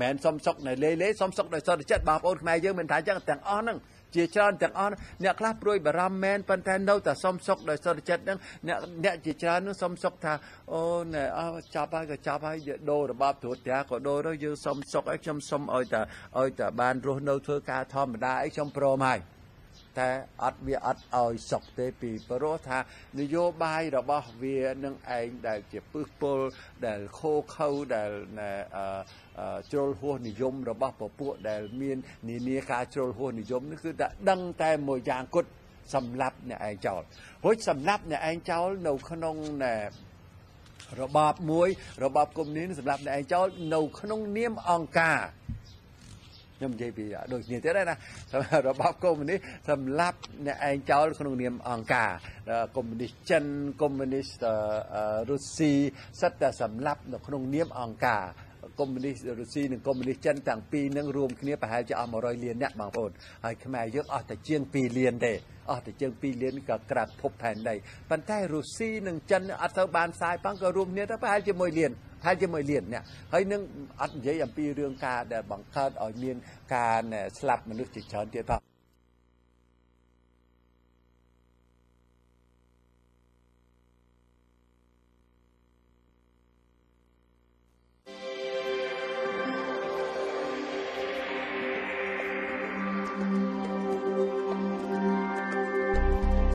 មិនសុំសុកនៅលេលេសុំសុកដោយសន្តិចិត្តបងប្អូនខ្មែរយើងមិនថាចឹងទាំងអស់ហ្នឹងជាច្រើនទាំងអស់អ្នកខ្លះព្រួយបារម្ភមែនប៉ុន្តែនៅតែសុំសុកដោយសន្តិចិត្តហ្នឹងអ្នកអ្នកជាច្រើននឹងសុំសុកថាអូណែអស់ចាប់ហើយក៏ចាប់ហើយដូររបបត្រួតត្រាក៏ដូរទៅយើងសុំសុកឲ្យខ្ញុំសុំឲ្យតែឲ្យតែបានរស់នៅធ្វើការធម្មតាអីខ្ញុំព្រមហើយតែអត់វាអត់ឲ្យសុខទេពីព្រោះថានយោបាយរបស់វានឹងឯងដែលជាពឹសពលដែលខូខៅដែលជ្រុលហួសនិយមរបស់ពពួកដែលមាននានាការជ្រុលហួសនិយមនេះគឺតែដឹងតែមួយយ៉ាងគត់សម្លាប់អ្នកឯងចោលរួចសម្លាប់អ្នកឯងចោលនៅក្នុងណែរបបមួយ របបកុំមុននេះសម្រាប់អ្នកឯងចោលនៅ ក្នុងនាមអង្គការខ្ញុំនិយាយពីដូចគ្នាទៀតដែរណារបបកុម្មុយនីសសម្រាប់អ្នកឯងចោលក្នុងនាមអង្គការកុម្មុយនីសចិនកុម្មុយនីសរុស្ស៊ីសិតតែសម្រាប់នៅក្នុងនាមអង្គការកុំមុនីសរុស្ស៊ីនិងកុំមុនីសចិនទាំងពីរនឹងរួមគ្នាប្រហែលជាអស់100លានអ្នកបងប្អូនហើយខ្មែរយើងអស់តែជាង2លានទេអស់តែជាង2លានក៏ក្រាបភពផែនដីប៉ុន្តែរុស្ស៊ីនិងចិនអត់ទៅបានផ្សាយផងក៏រួមគ្នាទៅប្រហែលជា1លានហើយជាមួយលៀនអ្នកហើយនឹងអត់និយាយអំពីរឿងការដែលបង្កើតឲ្យមានការស្លាប់មនុស្សជាច្រើនទៀតផង